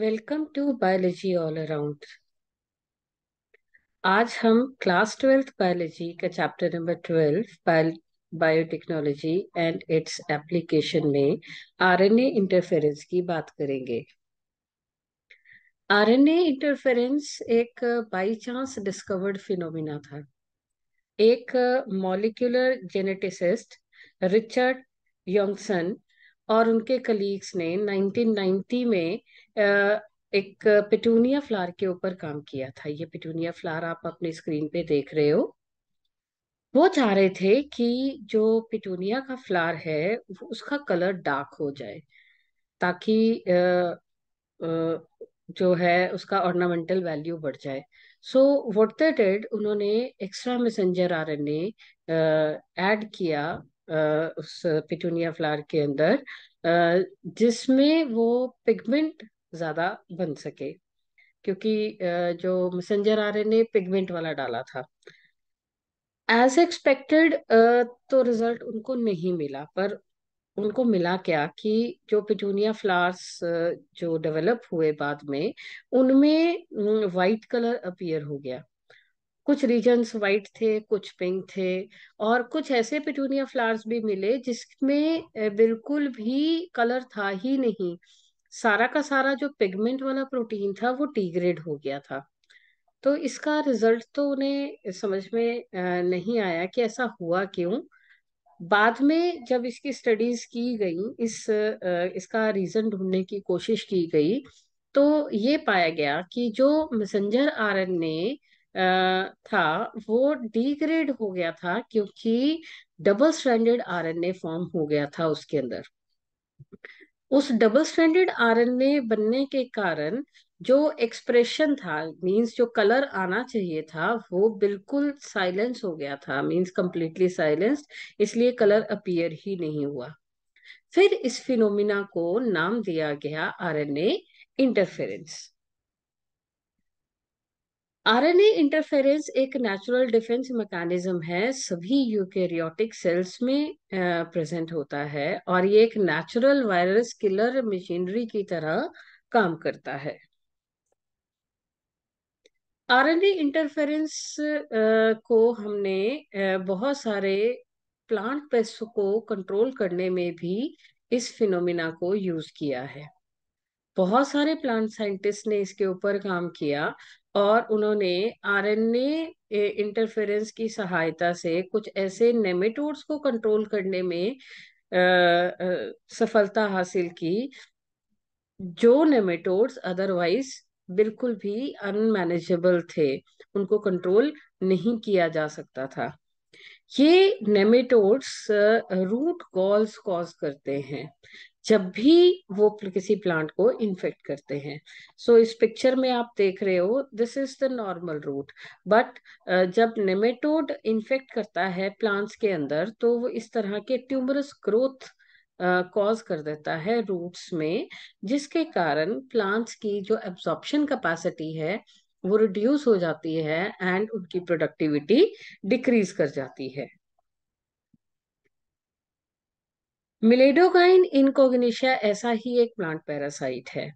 welcome to biology all around आज हम class twelfth biology का chapter number twelve biotechnology and its application में RNA interference की बात करेंगे आरएनए इंटरफेरेंस एक बाई चांस डिस्कवर्ड फिनोमिना था एक मॉलिक्यूलर जेनेटिसिस्ट रिचर्ड योंगसन और उनके कलीग्स ने 1990 में एक पिटूनिया फ्लावर के ऊपर काम किया था ये पिटूनिया फ्लावर आप अपने स्क्रीन पे देख रहे हो वो चाह रहे थे कि जो पिटूनिया का फ्लावर है उसका कलर डार्क हो जाए ताकि जो है उसका ऑर्नामेंटल वैल्यू बढ़ जाए सो व्हाट दे डिड उन्होंने एक्स्ट्रा मैसेंजर आरएनए एड किया उस पिटूनिया फ्लावर के अंदर जिसमें वो पिगमेंट ज्यादा बन सके क्योंकि जो मैसेंजर ने पिगमेंट वाला डाला था एज एक्सपेक्टेड तो रिजल्ट उनको नहीं मिला पर उनको मिला क्या कि जो पिटूनिया फ्लावर्स जो डेवलप हुए बाद में उनमें वाइट कलर अपियर हो गया कुछ रीजन्स वाइट थे कुछ पिंक थे और कुछ ऐसे पिटूनिया फ्लावर्स भी मिले जिसमें बिल्कुल भी कलर था ही नहीं सारा का सारा जो पिगमेंट वाला प्रोटीन था वो टी ग्रेड हो गया था तो इसका रिजल्ट तो उन्हें समझ में नहीं आया कि ऐसा हुआ क्यों बाद में जब इसकी स्टडीज की गई इस इसका रीजन ढूंढने की कोशिश की गई तो ये पाया गया कि जो मैसेंजर ने था वो डिग्रेड हो गया था क्योंकि डबल स्टैंडर्ड आरएनए फॉर्म हो गया था उसके अंदर उस डबल स्टैंडर्ड आरएनए बनने के कारण जो एक्सप्रेशन था मींस जो कलर आना चाहिए था वो बिल्कुल साइलेंस हो गया था मींस कंप्लीटली साइलेंस इसलिए कलर अपीयर ही नहीं हुआ फिर इस फिनोमिना को नाम दिया गया आरएनए इंटरफेरेंस आरएनए इंटरफेरेंस एक नेचुरल डिफेंस मैकेनिज्म है सभी यूकेरियोटिक सेल्स में प्रेजेंट होता है और ये एक नेचुरल वायरस किलर मशीनरी की तरह काम करता है आरएनए इंटरफेरेंस को हमने बहुत सारे प्लांट पेस्ट को कंट्रोल करने में भी इस फिनोमिना को यूज किया है बहुत सारे प्लांट साइंटिस्ट ने इसके ऊपर काम किया और उन्होंने आरएनए इंटरफेरेंस की सहायता से कुछ ऐसे नेमेटोड्स को कंट्रोल करने में आ, आ, सफलता हासिल की जो नेमेटोड्स अदरवाइज बिल्कुल भी अनमैनेजेबल थे उनको कंट्रोल नहीं किया जा सकता था ये नेमेटोड्स रूट कॉल्स कॉज करते हैं जब भी वो किसी प्लांट को इन्फेक्ट करते हैं सो so, इस पिक्चर में आप देख रहे हो this is the normal root but जब नेमेटोड इन्फेक्ट करता है प्लांट्स के अंदर तो वो इस तरह के ट्यूमरस ग्रोथ कॉज uh, कर देता है रूट्स में जिसके कारण प्लांट्स की जो एब्जॉर्प्शन कैपेसिटी है वो रिड्यूस हो जाती है एंड उनकी प्रोडक्टिविटी डिक्रीज कर जाती है मिलेडोगाइन इनकोग्निशिया ऐसा ही एक प्लांट पैरासाइट है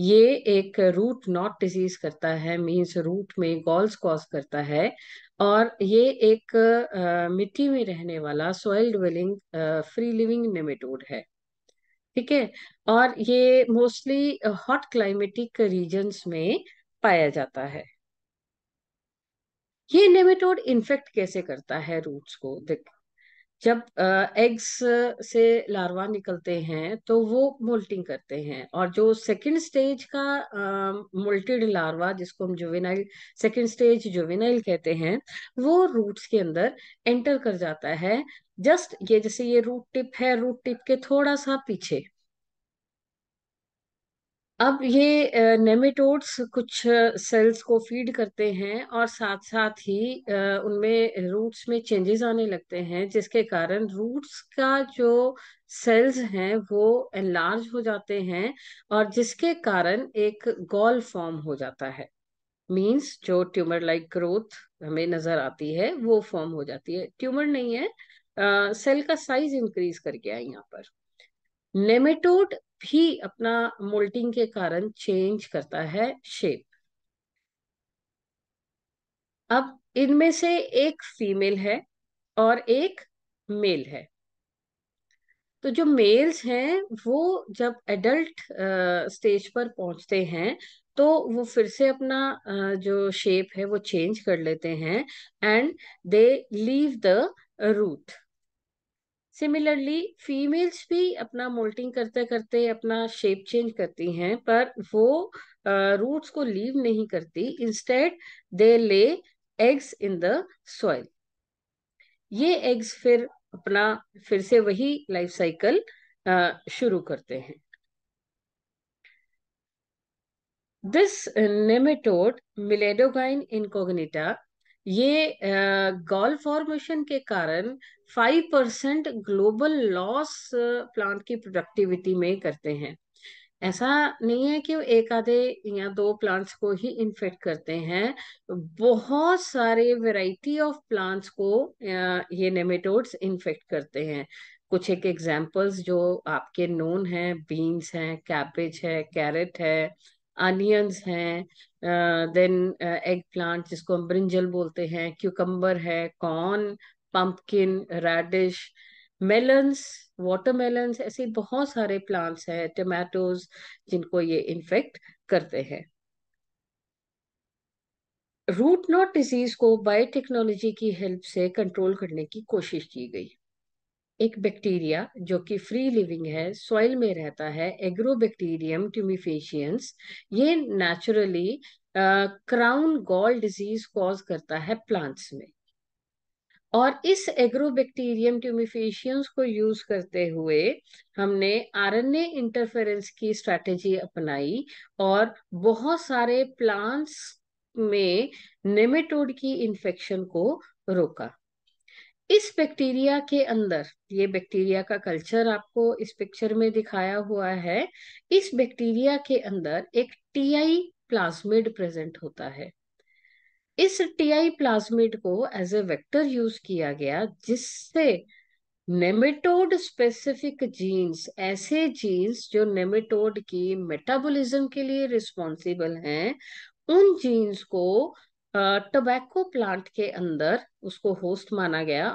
ये एक रूट नॉट डिजीज करता है मींस रूट में गॉल्स कॉज करता है और ये एक आ, मिट्टी में रहने वाला soil dwelling free living nematode है ठीक है और ये मोस्टली हॉट क्लाइमेटिक रीजन्स में पाया जाता है ये नेमेटोड इन्फेक्ट कैसे करता है रूट्स को देख जब एग्स से लार्वा निकलते हैं तो वो मोल्टिंग करते हैं और जो सेकंड स्टेज का मोल्टेड लार्वा जिसको हम जुवेनाइल सेकंड स्टेज जुवेनाइल कहते हैं वो रूट्स के अंदर एंटर कर जाता है जस्ट ये जैसे ये रूट टिप है रूट टिप के थोड़ा सा पीछे अब ये नेमेटोड्स कुछ सेल्स को फीड करते हैं और साथ साथ ही उनमें रूट्स में चेंजेस आने लगते हैं जिसके कारण रूट्स का जो सेल्स हैं वो एनलार्ज हो जाते हैं और जिसके कारण एक गॉल फॉर्म हो जाता है मींस जो ट्यूमर लाइक ग्रोथ हमें नजर आती है वो फॉर्म हो जाती है ट्यूमर नहीं है सेल का साइज इंक्रीज कर गया यहाँ पर नेमेटोड भी अपना मोल्टिंग के कारण चेंज करता है शेप अब इनमें से एक फीमेल है और एक मेल है तो जो मेल्स हैं वो जब एडल्ट स्टेज पर पहुंचते हैं तो वो फिर से अपना जो शेप है वो चेंज कर लेते हैं and they leave the root similarly females भी अपना मोल्टिंग करते करते अपना शेप चेंज करती हैं पर वो रूट्स uh, को लीव नहीं करती instead they lay eggs in the soil ये एग्स फिर अपना फिर से वही लाइफ साइकिल शुरू करते हैं दिस नेमेटोड मिलेडोगाइन incognita, ये गॉल फॉर्मेशन के कारण five percent global loss plant की प्रोडक्टिविटी में करते हैं ऐसा नहीं है कि एक आधे या दो प्लांट्स को ही इन्फेक्ट करते हैं बहुत सारे वैरायटी ऑफ प्लांट्स को ये नेमेटोड्स इन्फेक्ट करते हैं कुछ एक एग्जांपल्स जो आपके नोन हैं बीन्स हैं कैबेज है कैरेट है अनियंस हैं देन एग प्लांट जिसको हम ब्रिंजल बोलते हैं क्यूकम्बर है corn pumpkin radish melons watermelons ऐसे बहुत सारे प्लांट्स हैं टमाटोज जिनको ये इन्फेक्ट करते हैं रूट नॉट डिजीज को बायोटेक्नोलॉजी की हेल्प से कंट्रोल करने की कोशिश की गई एक बैक्टीरिया जो कि फ्री लिविंग है सॉइल में रहता है एग्रोबैक्टीरियम ट्यूमिफेशियंस ये naturally crown gall disease cause करता है प्लांट्स में और इस एग्रोबैक्टीरियम ट्यूमिफेशियंस को यूज करते हुए हमने आरएनए इंटरफेरेंस की स्ट्रेटेजी अपनाई और बहुत सारे प्लांट्स में नेमेटोड की इन्फेक्शन को रोका इस बैक्टीरिया के अंदर ये बैक्टीरिया का कल्चर आपको इस पिक्चर में दिखाया हुआ है इस बैक्टीरिया के अंदर एक टीआई प्लाज्मिड प्रेजेंट होता है इस टीआई प्लाज्मिड को एज ए वेक्टर यूज किया गया जिससे नेमेटोड स्पेसिफिक जीन्स ऐसे जीन्स जो नेमेटोड की मेटाबॉलिज्म के लिए रिस्पॉन्सिबल हैं उन जीन्स को टबैको प्लांट के अंदर उसको होस्ट माना गया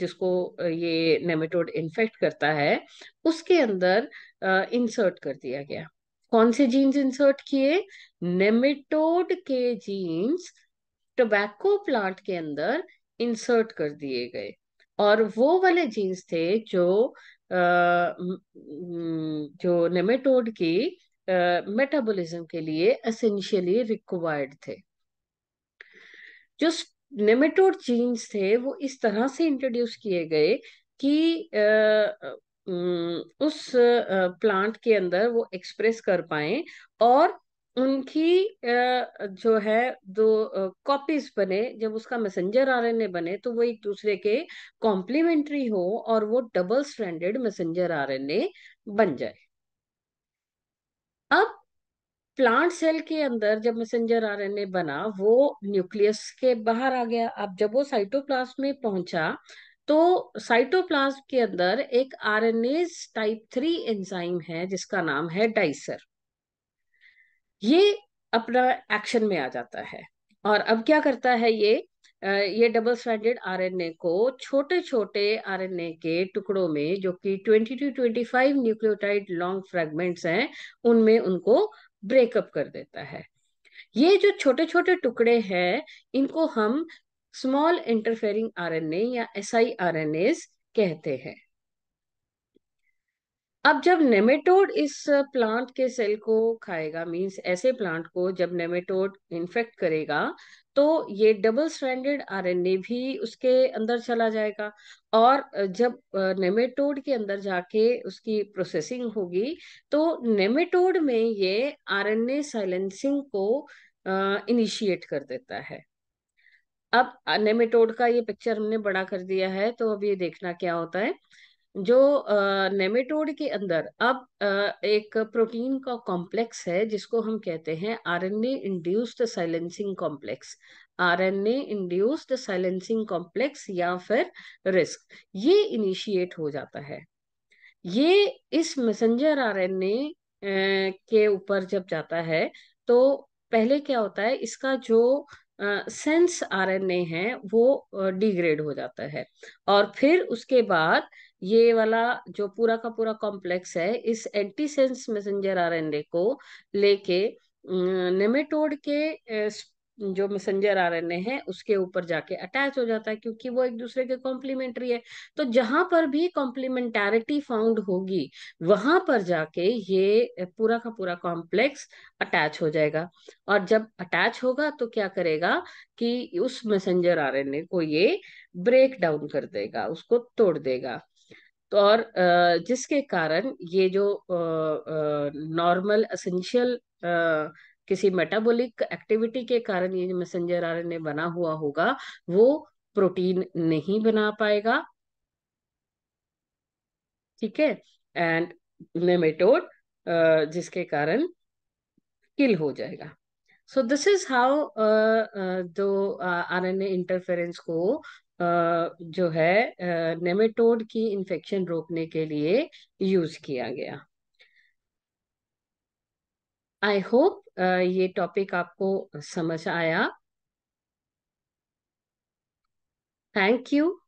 जिसको ये नेमेटोड इन्फेक्ट करता है उसके अंदर इंसर्ट कर दिया गया कौन से जीन्स इंसर्ट किए नेमेटोड के जीन्स टबैको प्लांट के अंदर इंसर्ट कर दिए गए और वो वाले जीन्स थे जो जो नेमेटोड की मेटाबॉलिज्म के लिए असेंशियली रिक्वायर्ड थे जो नेमेटोड जीन्स थे वो इस तरह से इंट्रोड्यूस किए गए कि उस प्लांट के अंदर वो एक्सप्रेस कर पाए और उनकी जो है दो कॉपीज बने जब उसका मैसेंजर आरएनए बने तो वो एक दूसरे के कॉम्प्लीमेंट्री हो और वो डबल स्ट्रैंडेड मैसेंजर आरएनए बन जाए अब प्लांट सेल के अंदर जब मैसेंजर आरएनए बना वो न्यूक्लियस के बाहर आ गया अब जब वो साइटोप्लाज्म में पहुंचा तो साइटोप्लाज्म के अंदर एक आरएनए टाइप थ्री एंजाइम है जिसका नाम है डाइसर ये अपना एक्शन में आ जाता है और अब क्या करता है ये ये डबल स्टैंडर्ड आरएनए को छोटे छोटे आरएनए के टुकड़ों में जो कि 20 टू 25 न्यूक्लियोटाइड लॉन्ग फ्रेगमेंट्स हैं उनमें उनको ब्रेकअप कर देता है ये जो छोटे छोटे टुकड़े हैं इनको हम स्मॉल इंटरफेरिंग आरएनए या एस आई कहते हैं अब जब नेमेटोड इस प्लांट के सेल को खाएगा मींस ऐसे प्लांट को जब नेमेटोड इन्फेक्ट करेगा तो ये डबल स्ट्रैंडेड आरएनए भी उसके अंदर चला जाएगा और जब नेमेटोड के अंदर जाके उसकी प्रोसेसिंग होगी तो नेमेटोड में ये आरएनए साइलेंसिंग को इनिशिएट कर देता है अब नेमेटोड का ये पिक्चर हमने बड़ा कर दिया है तो अब ये देखना क्या होता है जो नेमेटोड के अंदर अब एक प्रोटीन का कॉम्प्लेक्स है जिसको हम कहते हैं RNA induced silencing complex RNA induced silencing complex या फिर रिस्क ये इनिशिएट हो जाता है ये इस मैसेंजर आरएनए के ऊपर जब जाता है तो पहले क्या होता है इसका जो सेंस आरएनए है वो डिग्रेड हो जाता है और फिर उसके बाद ये वाला जो पूरा का पूरा कॉम्प्लेक्स है इस एंटीसेंस मैसेंजर आरएनए को लेके नेमेटोड अं, के जो मैसेंजर आरएनए है उसके ऊपर जाके अटैच हो जाता है क्योंकि वो एक दूसरे के कॉम्प्लीमेंट्री है तो जहां पर भी कॉम्प्लीमेंटारिटी फाउंड होगी वहां पर जाके ये पूरा का पूरा कॉम्प्लेक्स अटैच हो जाएगा और जब अटैच होगा तो क्या करेगा कि उस मैसेंजर आरएनए को ये ब्रेक डाउन कर देगा उसको तोड़ देगा तो और जिसके कारण ये जो नॉर्मल असेंशियल किसी मेटाबॉलिक एक्टिविटी के कारण ये मैसेंजर आरएनए बना हुआ होगा वो प्रोटीन नहीं बना पाएगा ठीक है एंड नेमेटोड जिसके कारण किल हो जाएगा सो दिस इज हाउ जो आर एन ए इंटरफेरेंस को जो है नेमेटोड की इन्फेक्शन रोकने के लिए यूज किया गया आई होप ये टॉपिक आपको समझ आया थैंक यू